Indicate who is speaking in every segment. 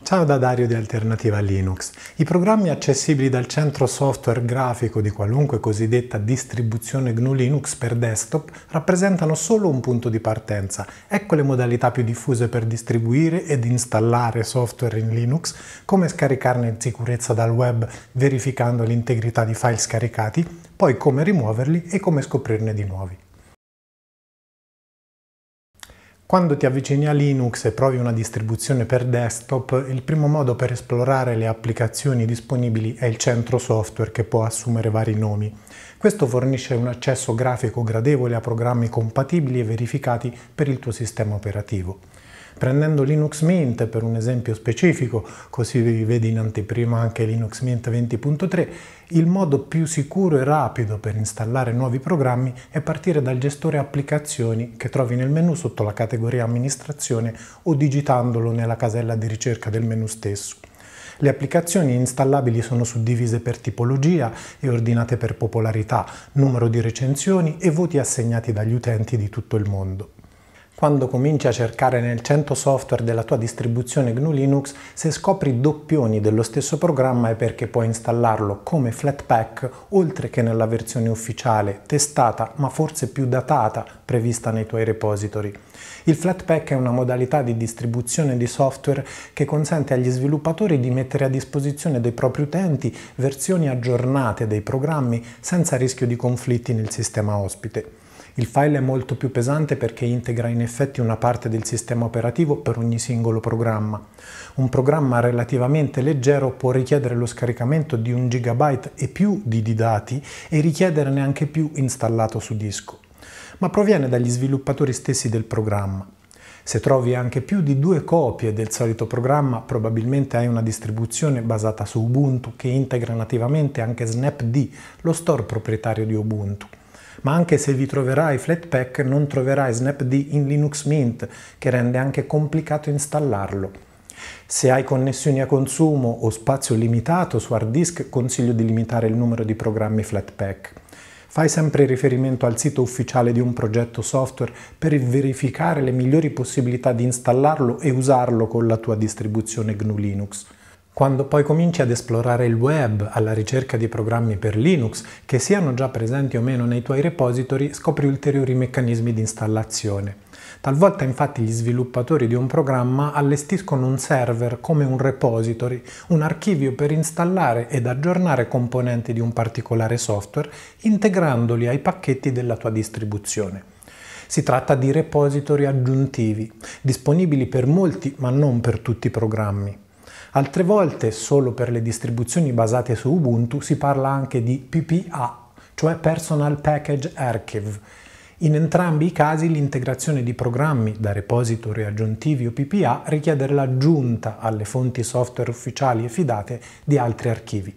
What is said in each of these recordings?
Speaker 1: Ciao da Dario di Alternativa Linux. I programmi accessibili dal centro software grafico di qualunque cosiddetta distribuzione GNU Linux per desktop rappresentano solo un punto di partenza. Ecco le modalità più diffuse per distribuire ed installare software in Linux, come scaricarne in sicurezza dal web verificando l'integrità di file scaricati, poi come rimuoverli e come scoprirne di nuovi. Quando ti avvicini a Linux e provi una distribuzione per desktop, il primo modo per esplorare le applicazioni disponibili è il centro software che può assumere vari nomi. Questo fornisce un accesso grafico gradevole a programmi compatibili e verificati per il tuo sistema operativo. Prendendo Linux Mint per un esempio specifico, così vi vedi in anteprima anche Linux Mint 20.3, il modo più sicuro e rapido per installare nuovi programmi è partire dal gestore applicazioni che trovi nel menu sotto la categoria amministrazione o digitandolo nella casella di ricerca del menu stesso. Le applicazioni installabili sono suddivise per tipologia e ordinate per popolarità, numero di recensioni e voti assegnati dagli utenti di tutto il mondo. Quando cominci a cercare nel 100 software della tua distribuzione GNU Linux, se scopri doppioni dello stesso programma è perché puoi installarlo come Flatpak oltre che nella versione ufficiale, testata ma forse più datata prevista nei tuoi repository. Il Flatpak è una modalità di distribuzione di software che consente agli sviluppatori di mettere a disposizione dei propri utenti versioni aggiornate dei programmi senza rischio di conflitti nel sistema ospite. Il file è molto più pesante perché integra in effetti una parte del sistema operativo per ogni singolo programma. Un programma relativamente leggero può richiedere lo scaricamento di un gigabyte e più di dati e richiederne anche più installato su disco, ma proviene dagli sviluppatori stessi del programma. Se trovi anche più di due copie del solito programma, probabilmente hai una distribuzione basata su Ubuntu che integra nativamente anche Snapd, lo store proprietario di Ubuntu ma anche se vi troverai Flatpak non troverai snapd in Linux Mint, che rende anche complicato installarlo. Se hai connessioni a consumo o spazio limitato su hard disk, consiglio di limitare il numero di programmi Flatpak. Fai sempre riferimento al sito ufficiale di un progetto software per verificare le migliori possibilità di installarlo e usarlo con la tua distribuzione GNU Linux. Quando poi cominci ad esplorare il web alla ricerca di programmi per Linux che siano già presenti o meno nei tuoi repository, scopri ulteriori meccanismi di installazione. Talvolta infatti gli sviluppatori di un programma allestiscono un server come un repository, un archivio per installare ed aggiornare componenti di un particolare software, integrandoli ai pacchetti della tua distribuzione. Si tratta di repository aggiuntivi, disponibili per molti ma non per tutti i programmi. Altre volte, solo per le distribuzioni basate su Ubuntu, si parla anche di PPA, cioè Personal Package Archive. In entrambi i casi l'integrazione di programmi da repository aggiuntivi o PPA richiede l'aggiunta alle fonti software ufficiali e fidate di altri archivi.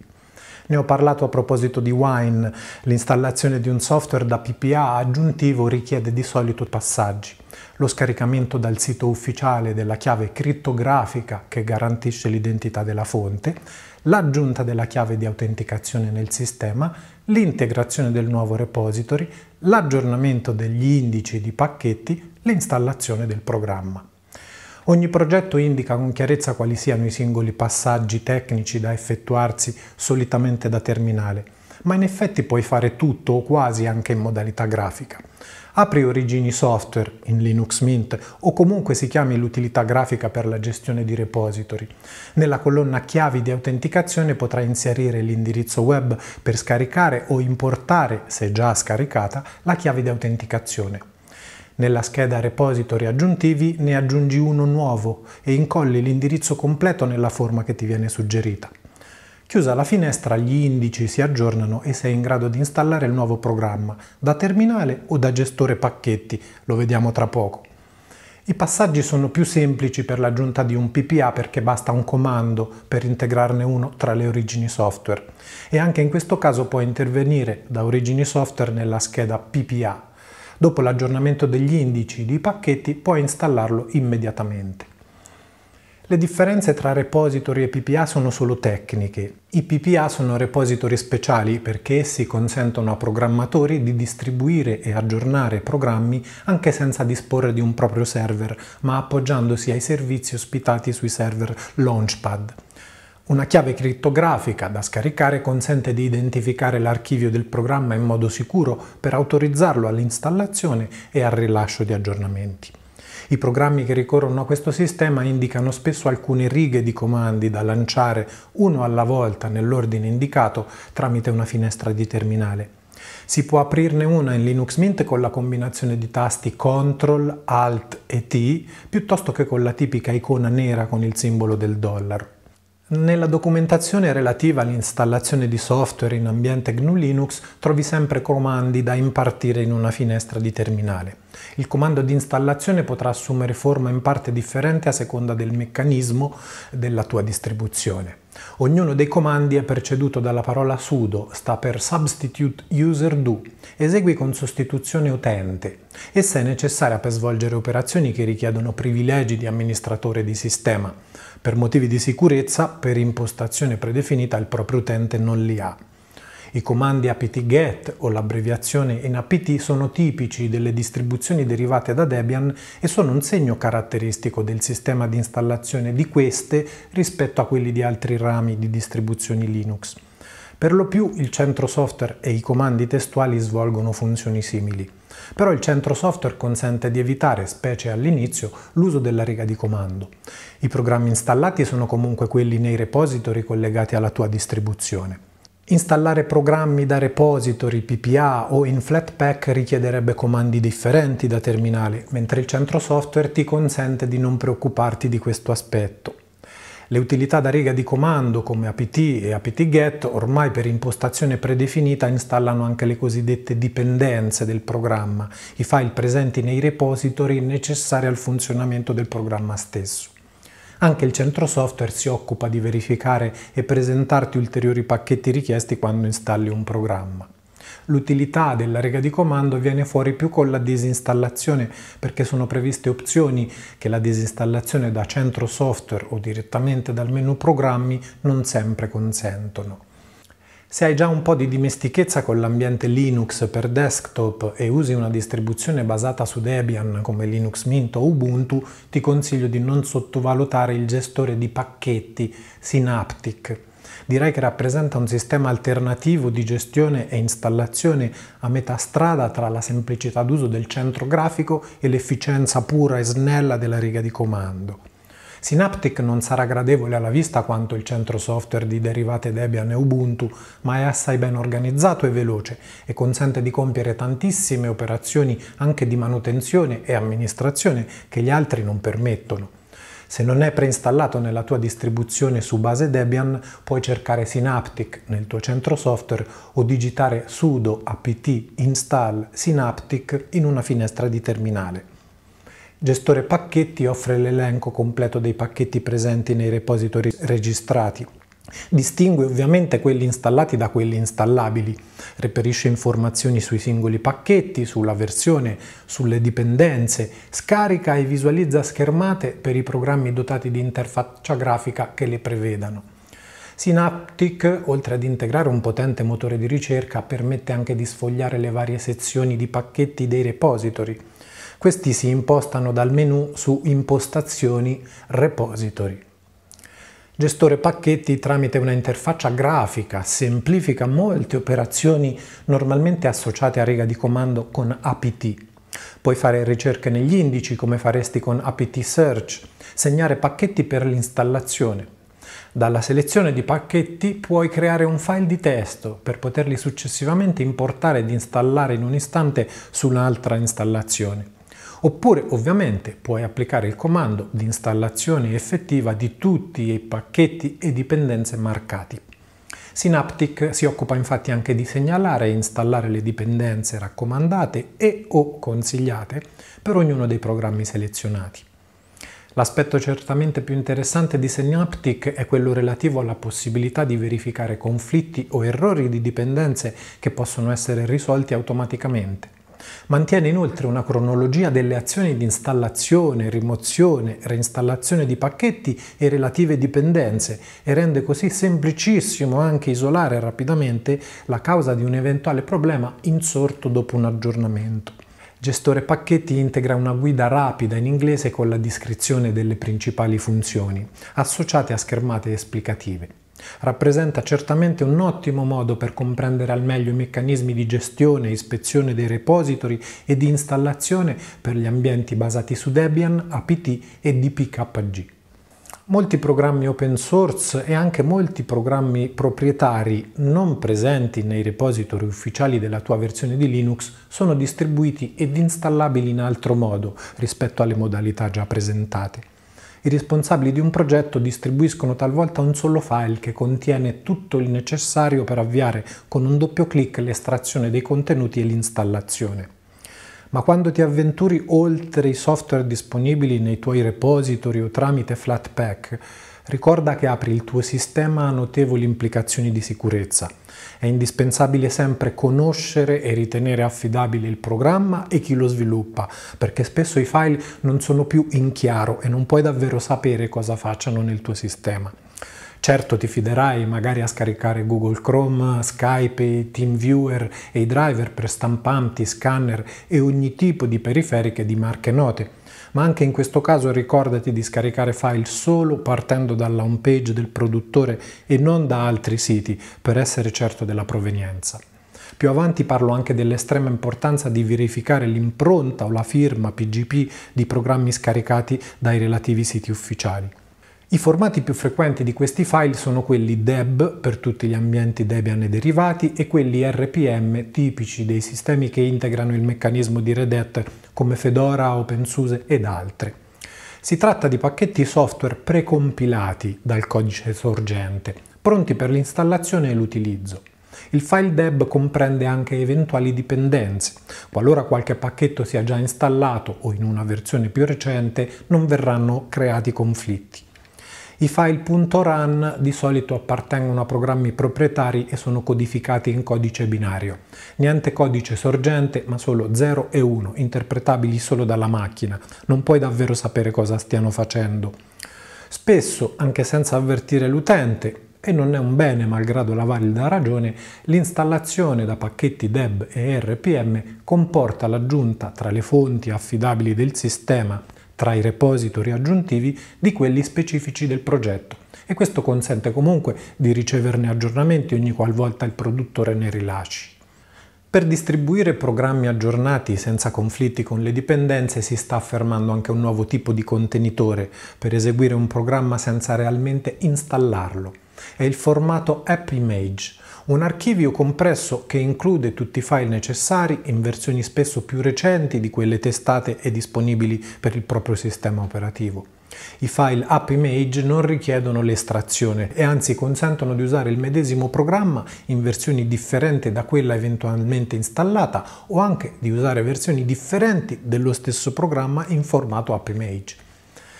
Speaker 1: Ne ho parlato a proposito di Wine, l'installazione di un software da PPA aggiuntivo richiede di solito passaggi lo scaricamento dal sito ufficiale della chiave crittografica che garantisce l'identità della fonte, l'aggiunta della chiave di autenticazione nel sistema, l'integrazione del nuovo repository, l'aggiornamento degli indici di pacchetti, l'installazione del programma. Ogni progetto indica con chiarezza quali siano i singoli passaggi tecnici da effettuarsi solitamente da terminale ma in effetti puoi fare tutto o quasi anche in modalità grafica. Apri Origini Software in Linux Mint o comunque si chiami l'utilità grafica per la gestione di repository. Nella colonna chiavi di autenticazione potrai inserire l'indirizzo web per scaricare o importare, se già scaricata, la chiave di autenticazione. Nella scheda repository aggiuntivi ne aggiungi uno nuovo e incolli l'indirizzo completo nella forma che ti viene suggerita. Chiusa la finestra, gli indici si aggiornano e sei in grado di installare il nuovo programma, da terminale o da gestore pacchetti, lo vediamo tra poco. I passaggi sono più semplici per l'aggiunta di un PPA perché basta un comando per integrarne uno tra le origini software e anche in questo caso puoi intervenire da origini software nella scheda PPA. Dopo l'aggiornamento degli indici di pacchetti puoi installarlo immediatamente. Le differenze tra repository e PPA sono solo tecniche. I PPA sono repository speciali perché essi consentono a programmatori di distribuire e aggiornare programmi anche senza disporre di un proprio server, ma appoggiandosi ai servizi ospitati sui server Launchpad. Una chiave crittografica da scaricare consente di identificare l'archivio del programma in modo sicuro per autorizzarlo all'installazione e al rilascio di aggiornamenti. I programmi che ricorrono a questo sistema indicano spesso alcune righe di comandi da lanciare uno alla volta nell'ordine indicato tramite una finestra di terminale. Si può aprirne una in Linux Mint con la combinazione di tasti CTRL, ALT e T piuttosto che con la tipica icona nera con il simbolo del dollaro. Nella documentazione relativa all'installazione di software in ambiente GNU Linux trovi sempre comandi da impartire in una finestra di terminale. Il comando di installazione potrà assumere forma in parte differente a seconda del meccanismo della tua distribuzione. Ognuno dei comandi è preceduto dalla parola sudo, sta per substitute user do, esegui con sostituzione utente e se necessaria per svolgere operazioni che richiedono privilegi di amministratore di sistema per motivi di sicurezza, per impostazione predefinita, il proprio utente non li ha. I comandi apt-get o l'abbreviazione in apt sono tipici delle distribuzioni derivate da Debian e sono un segno caratteristico del sistema di installazione di queste rispetto a quelli di altri rami di distribuzioni Linux. Per lo più il centro software e i comandi testuali svolgono funzioni simili, però il centro software consente di evitare, specie all'inizio, l'uso della riga di comando. I programmi installati sono comunque quelli nei repository collegati alla tua distribuzione. Installare programmi da repository, PPA o in Flatpak richiederebbe comandi differenti da terminale, mentre il centro software ti consente di non preoccuparti di questo aspetto. Le utilità da riga di comando come apt e apt-get ormai per impostazione predefinita installano anche le cosiddette dipendenze del programma, i file presenti nei repository necessari al funzionamento del programma stesso. Anche il centro software si occupa di verificare e presentarti ulteriori pacchetti richiesti quando installi un programma. L'utilità della riga di comando viene fuori più con la disinstallazione perché sono previste opzioni che la disinstallazione da centro software o direttamente dal menu programmi non sempre consentono. Se hai già un po' di dimestichezza con l'ambiente Linux per desktop e usi una distribuzione basata su Debian come Linux Mint o Ubuntu, ti consiglio di non sottovalutare il gestore di pacchetti Synaptic Direi che rappresenta un sistema alternativo di gestione e installazione a metà strada tra la semplicità d'uso del centro grafico e l'efficienza pura e snella della riga di comando. Synaptic non sarà gradevole alla vista quanto il centro software di derivate Debian e Ubuntu, ma è assai ben organizzato e veloce e consente di compiere tantissime operazioni anche di manutenzione e amministrazione che gli altri non permettono. Se non è preinstallato nella tua distribuzione su base Debian, puoi cercare Synaptic nel tuo centro software o digitare sudo apt install Synaptic in una finestra di terminale. Gestore pacchetti offre l'elenco completo dei pacchetti presenti nei repository registrati Distingue ovviamente quelli installati da quelli installabili, reperisce informazioni sui singoli pacchetti, sulla versione, sulle dipendenze, scarica e visualizza schermate per i programmi dotati di interfaccia grafica che le prevedano. Synaptic, oltre ad integrare un potente motore di ricerca, permette anche di sfogliare le varie sezioni di pacchetti dei repository. Questi si impostano dal menu su Impostazioni Repository. Gestore pacchetti tramite una interfaccia grafica semplifica molte operazioni normalmente associate a riga di comando con APT. Puoi fare ricerche negli indici come faresti con APT Search, segnare pacchetti per l'installazione. Dalla selezione di pacchetti puoi creare un file di testo per poterli successivamente importare ed installare in un istante su un'altra installazione. Oppure ovviamente puoi applicare il comando di installazione effettiva di tutti i pacchetti e dipendenze marcati. Synaptic si occupa infatti anche di segnalare e installare le dipendenze raccomandate e o consigliate per ognuno dei programmi selezionati. L'aspetto certamente più interessante di Synaptic è quello relativo alla possibilità di verificare conflitti o errori di dipendenze che possono essere risolti automaticamente. Mantiene inoltre una cronologia delle azioni di installazione, rimozione, reinstallazione di pacchetti e relative dipendenze e rende così semplicissimo anche isolare rapidamente la causa di un eventuale problema insorto dopo un aggiornamento. Gestore pacchetti integra una guida rapida in inglese con la descrizione delle principali funzioni, associate a schermate esplicative. Rappresenta certamente un ottimo modo per comprendere al meglio i meccanismi di gestione e ispezione dei repository e di installazione per gli ambienti basati su Debian, APT e DPKG. Molti programmi open source e anche molti programmi proprietari non presenti nei repository ufficiali della tua versione di Linux sono distribuiti ed installabili in altro modo rispetto alle modalità già presentate. I responsabili di un progetto distribuiscono talvolta un solo file che contiene tutto il necessario per avviare con un doppio clic l'estrazione dei contenuti e l'installazione ma quando ti avventuri oltre i software disponibili nei tuoi repository o tramite Flatpak, ricorda che apri il tuo sistema a notevoli implicazioni di sicurezza. È indispensabile sempre conoscere e ritenere affidabile il programma e chi lo sviluppa, perché spesso i file non sono più in chiaro e non puoi davvero sapere cosa facciano nel tuo sistema. Certo ti fiderai magari a scaricare Google Chrome, Skype, TeamViewer e i driver per stampanti, scanner e ogni tipo di periferiche di marche note ma anche in questo caso ricordati di scaricare file solo partendo dalla home page del produttore e non da altri siti per essere certo della provenienza. Più avanti parlo anche dell'estrema importanza di verificare l'impronta o la firma PGP di programmi scaricati dai relativi siti ufficiali. I formati più frequenti di questi file sono quelli DEB per tutti gli ambienti Debian e derivati e quelli RPM tipici dei sistemi che integrano il meccanismo di Red Hat come Fedora, OpenSUSE ed altri. Si tratta di pacchetti software precompilati dal codice sorgente, pronti per l'installazione e l'utilizzo. Il file deb comprende anche eventuali dipendenze. Qualora qualche pacchetto sia già installato o in una versione più recente, non verranno creati conflitti. I file.run di solito appartengono a programmi proprietari e sono codificati in codice binario. Niente codice sorgente, ma solo 0 e 1, interpretabili solo dalla macchina. Non puoi davvero sapere cosa stiano facendo. Spesso, anche senza avvertire l'utente, e non è un bene, malgrado la valida ragione, l'installazione da pacchetti DEB e RPM comporta l'aggiunta tra le fonti affidabili del sistema tra i repository aggiuntivi di quelli specifici del progetto e questo consente comunque di riceverne aggiornamenti ogni qualvolta il produttore ne rilasci. Per distribuire programmi aggiornati senza conflitti con le dipendenze si sta affermando anche un nuovo tipo di contenitore per eseguire un programma senza realmente installarlo. È il formato AppImage, un archivio compresso che include tutti i file necessari in versioni spesso più recenti di quelle testate e disponibili per il proprio sistema operativo. I file AppImage non richiedono l'estrazione e anzi consentono di usare il medesimo programma in versioni differenti da quella eventualmente installata o anche di usare versioni differenti dello stesso programma in formato AppImage,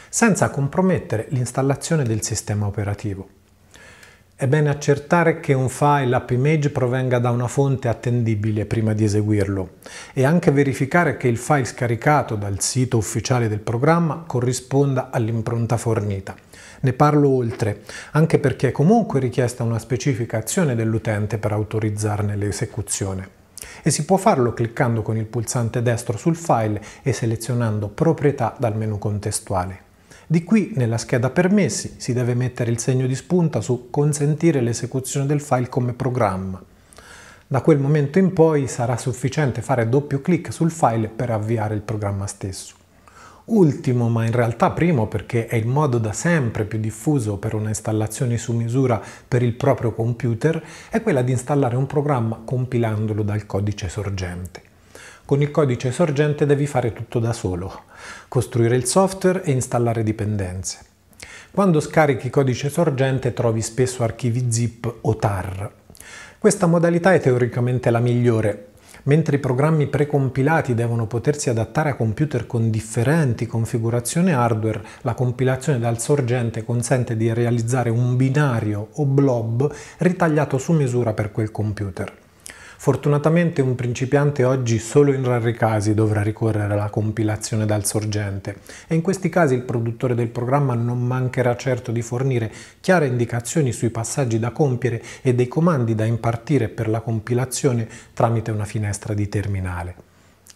Speaker 1: senza compromettere l'installazione del sistema operativo è bene accertare che un file app image provenga da una fonte attendibile prima di eseguirlo e anche verificare che il file scaricato dal sito ufficiale del programma corrisponda all'impronta fornita. Ne parlo oltre, anche perché è comunque richiesta una specifica azione dell'utente per autorizzarne l'esecuzione. E si può farlo cliccando con il pulsante destro sul file e selezionando proprietà dal menu contestuale. Di qui nella scheda permessi si deve mettere il segno di spunta su consentire l'esecuzione del file come programma. Da quel momento in poi sarà sufficiente fare doppio clic sul file per avviare il programma stesso. Ultimo, ma in realtà primo perché è il modo da sempre più diffuso per una installazione su misura per il proprio computer, è quella di installare un programma compilandolo dal codice sorgente. Con il codice sorgente devi fare tutto da solo, costruire il software e installare dipendenze. Quando scarichi codice sorgente trovi spesso archivi zip o tar. Questa modalità è teoricamente la migliore, mentre i programmi precompilati devono potersi adattare a computer con differenti configurazioni hardware, la compilazione dal sorgente consente di realizzare un binario o blob ritagliato su misura per quel computer. Fortunatamente un principiante oggi solo in rari casi dovrà ricorrere alla compilazione dal sorgente e in questi casi il produttore del programma non mancherà certo di fornire chiare indicazioni sui passaggi da compiere e dei comandi da impartire per la compilazione tramite una finestra di terminale.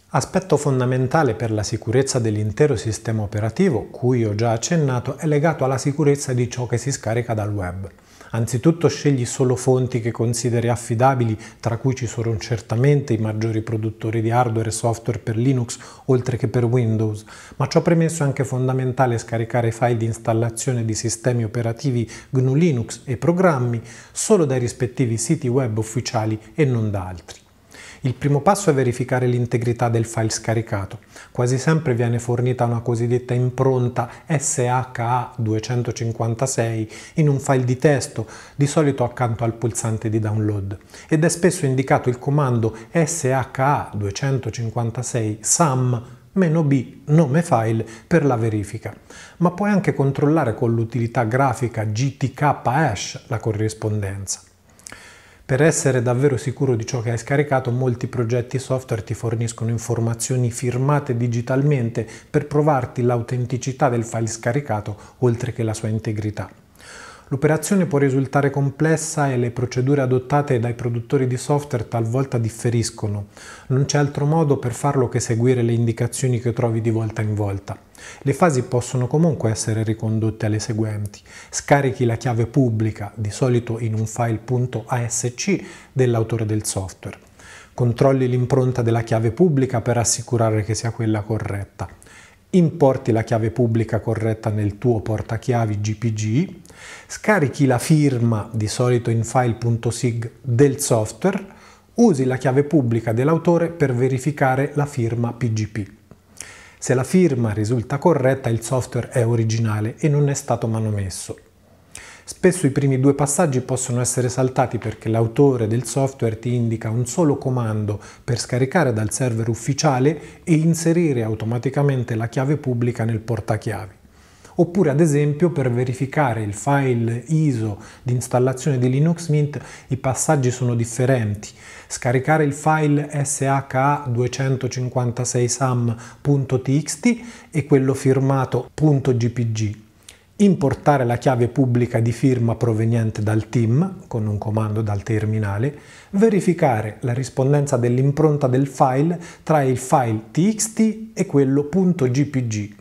Speaker 1: Aspetto fondamentale per la sicurezza dell'intero sistema operativo, cui ho già accennato, è legato alla sicurezza di ciò che si scarica dal web. Anzitutto scegli solo fonti che consideri affidabili, tra cui ci sono certamente i maggiori produttori di hardware e software per Linux, oltre che per Windows, ma ciò premesso è anche fondamentale scaricare file di installazione di sistemi operativi GNU Linux e programmi solo dai rispettivi siti web ufficiali e non da altri. Il primo passo è verificare l'integrità del file scaricato. Quasi sempre viene fornita una cosiddetta impronta SHA256 in un file di testo, di solito accanto al pulsante di download, ed è spesso indicato il comando SHA256 SAM meno B nome file per la verifica, ma puoi anche controllare con l'utilità grafica GTK hash la corrispondenza. Per essere davvero sicuro di ciò che hai scaricato, molti progetti software ti forniscono informazioni firmate digitalmente per provarti l'autenticità del file scaricato, oltre che la sua integrità. L'operazione può risultare complessa e le procedure adottate dai produttori di software talvolta differiscono. Non c'è altro modo per farlo che seguire le indicazioni che trovi di volta in volta. Le fasi possono comunque essere ricondotte alle seguenti. Scarichi la chiave pubblica, di solito in un file.asc dell'autore del software. Controlli l'impronta della chiave pubblica per assicurare che sia quella corretta. Importi la chiave pubblica corretta nel tuo portachiavi GPG Scarichi la firma, di solito in file.sig, del software, usi la chiave pubblica dell'autore per verificare la firma PGP. Se la firma risulta corretta, il software è originale e non è stato manomesso. Spesso i primi due passaggi possono essere saltati perché l'autore del software ti indica un solo comando per scaricare dal server ufficiale e inserire automaticamente la chiave pubblica nel portachiavi oppure ad esempio per verificare il file ISO di installazione di Linux Mint i passaggi sono differenti. Scaricare il file sha256sam.txt e quello firmato.gpg importare la chiave pubblica di firma proveniente dal team con un comando dal terminale, verificare la rispondenza dell'impronta del file tra il file txt e quello.gpg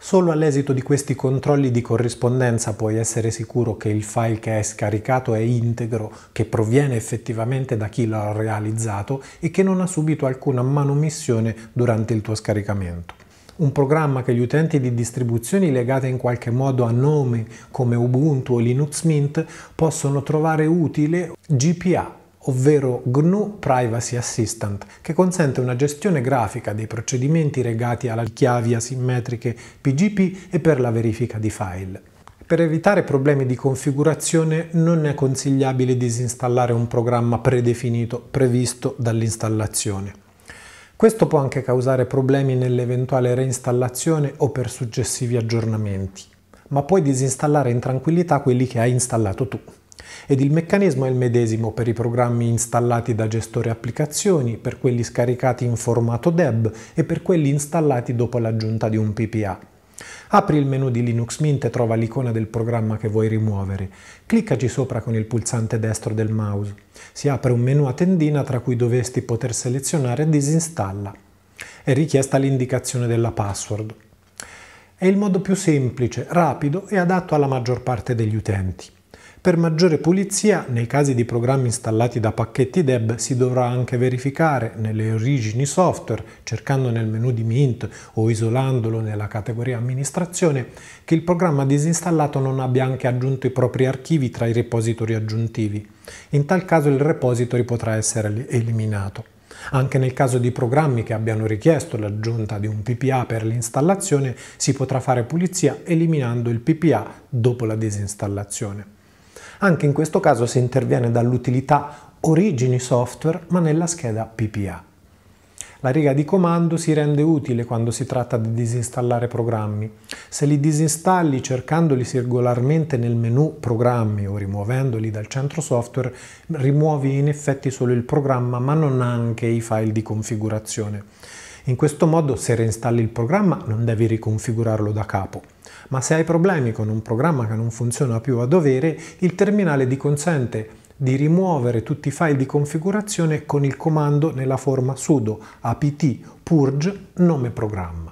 Speaker 1: Solo all'esito di questi controlli di corrispondenza puoi essere sicuro che il file che hai scaricato è integro, che proviene effettivamente da chi l'ha realizzato e che non ha subito alcuna manomissione durante il tuo scaricamento un programma che gli utenti di distribuzioni legate in qualche modo a nome come Ubuntu o Linux Mint possono trovare utile GPA, ovvero GNU Privacy Assistant, che consente una gestione grafica dei procedimenti legati alle chiavi asimmetriche PGP e per la verifica di file. Per evitare problemi di configurazione non è consigliabile disinstallare un programma predefinito previsto dall'installazione. Questo può anche causare problemi nell'eventuale reinstallazione o per successivi aggiornamenti, ma puoi disinstallare in tranquillità quelli che hai installato tu. Ed il meccanismo è il medesimo per i programmi installati da gestore applicazioni, per quelli scaricati in formato DEB e per quelli installati dopo l'aggiunta di un PPA. Apri il menu di Linux Mint e trova l'icona del programma che vuoi rimuovere. Cliccaci sopra con il pulsante destro del mouse. Si apre un menu a tendina tra cui dovresti poter selezionare Disinstalla. È richiesta l'indicazione della password. È il modo più semplice, rapido e adatto alla maggior parte degli utenti. Per maggiore pulizia, nei casi di programmi installati da pacchetti DEB, si dovrà anche verificare nelle origini software, cercando nel menu di Mint o isolandolo nella categoria amministrazione, che il programma disinstallato non abbia anche aggiunto i propri archivi tra i repository aggiuntivi. In tal caso il repository potrà essere eliminato. Anche nel caso di programmi che abbiano richiesto l'aggiunta di un PPA per l'installazione, si potrà fare pulizia eliminando il PPA dopo la disinstallazione. Anche in questo caso si interviene dall'utilità origini software ma nella scheda PPA. La riga di comando si rende utile quando si tratta di disinstallare programmi. Se li disinstalli cercandoli singolarmente nel menu programmi o rimuovendoli dal centro software, rimuovi in effetti solo il programma ma non anche i file di configurazione. In questo modo se reinstalli il programma non devi riconfigurarlo da capo ma se hai problemi con un programma che non funziona più a dovere, il terminale ti consente di rimuovere tutti i file di configurazione con il comando nella forma sudo apt purge nome programma.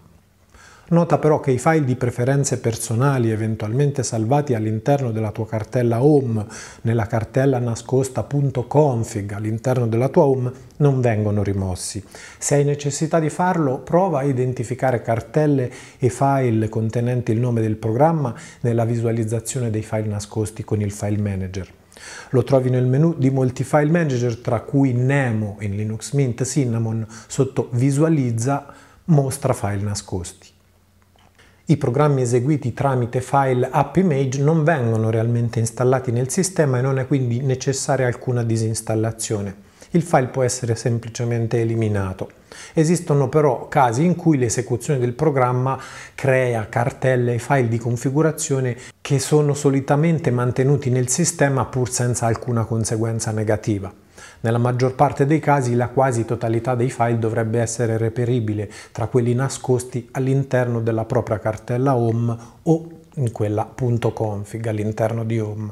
Speaker 1: Nota però che i file di preferenze personali eventualmente salvati all'interno della tua cartella home, nella cartella nascosta.config all'interno della tua home, non vengono rimossi. Se hai necessità di farlo, prova a identificare cartelle e file contenenti il nome del programma nella visualizzazione dei file nascosti con il file manager. Lo trovi nel menu di molti file manager tra cui Nemo in Linux Mint Cinnamon sotto Visualizza mostra file nascosti. I programmi eseguiti tramite file AppImage non vengono realmente installati nel sistema e non è quindi necessaria alcuna disinstallazione. Il file può essere semplicemente eliminato. Esistono però casi in cui l'esecuzione del programma crea cartelle e file di configurazione che sono solitamente mantenuti nel sistema pur senza alcuna conseguenza negativa. Nella maggior parte dei casi la quasi totalità dei file dovrebbe essere reperibile tra quelli nascosti all'interno della propria cartella home o in quella .config all'interno di home.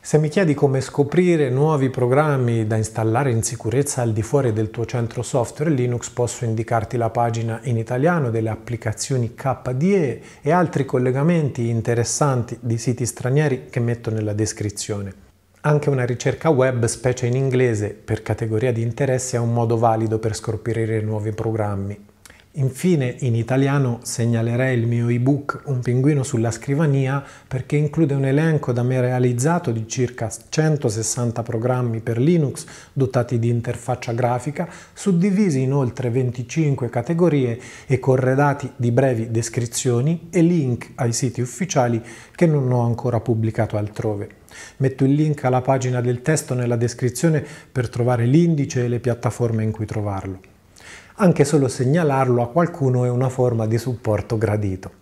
Speaker 1: Se mi chiedi come scoprire nuovi programmi da installare in sicurezza al di fuori del tuo centro software Linux, posso indicarti la pagina in italiano delle applicazioni KDE e altri collegamenti interessanti di siti stranieri che metto nella descrizione. Anche una ricerca web, specie in inglese, per categoria di interessi, è un modo valido per scoprire nuovi programmi. Infine, in italiano segnalerei il mio ebook Un pinguino sulla scrivania perché include un elenco da me realizzato di circa 160 programmi per Linux dotati di interfaccia grafica, suddivisi in oltre 25 categorie e corredati di brevi descrizioni e link ai siti ufficiali che non ho ancora pubblicato altrove. Metto il link alla pagina del testo nella descrizione per trovare l'indice e le piattaforme in cui trovarlo anche solo segnalarlo a qualcuno è una forma di supporto gradito.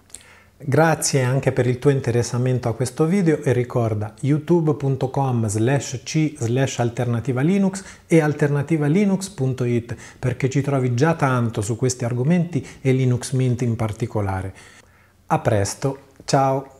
Speaker 1: Grazie anche per il tuo interessamento a questo video e ricorda youtube.com slash c slash alternativa linux e alternativalinux.it perché ci trovi già tanto su questi argomenti e Linux Mint in particolare. A presto, ciao!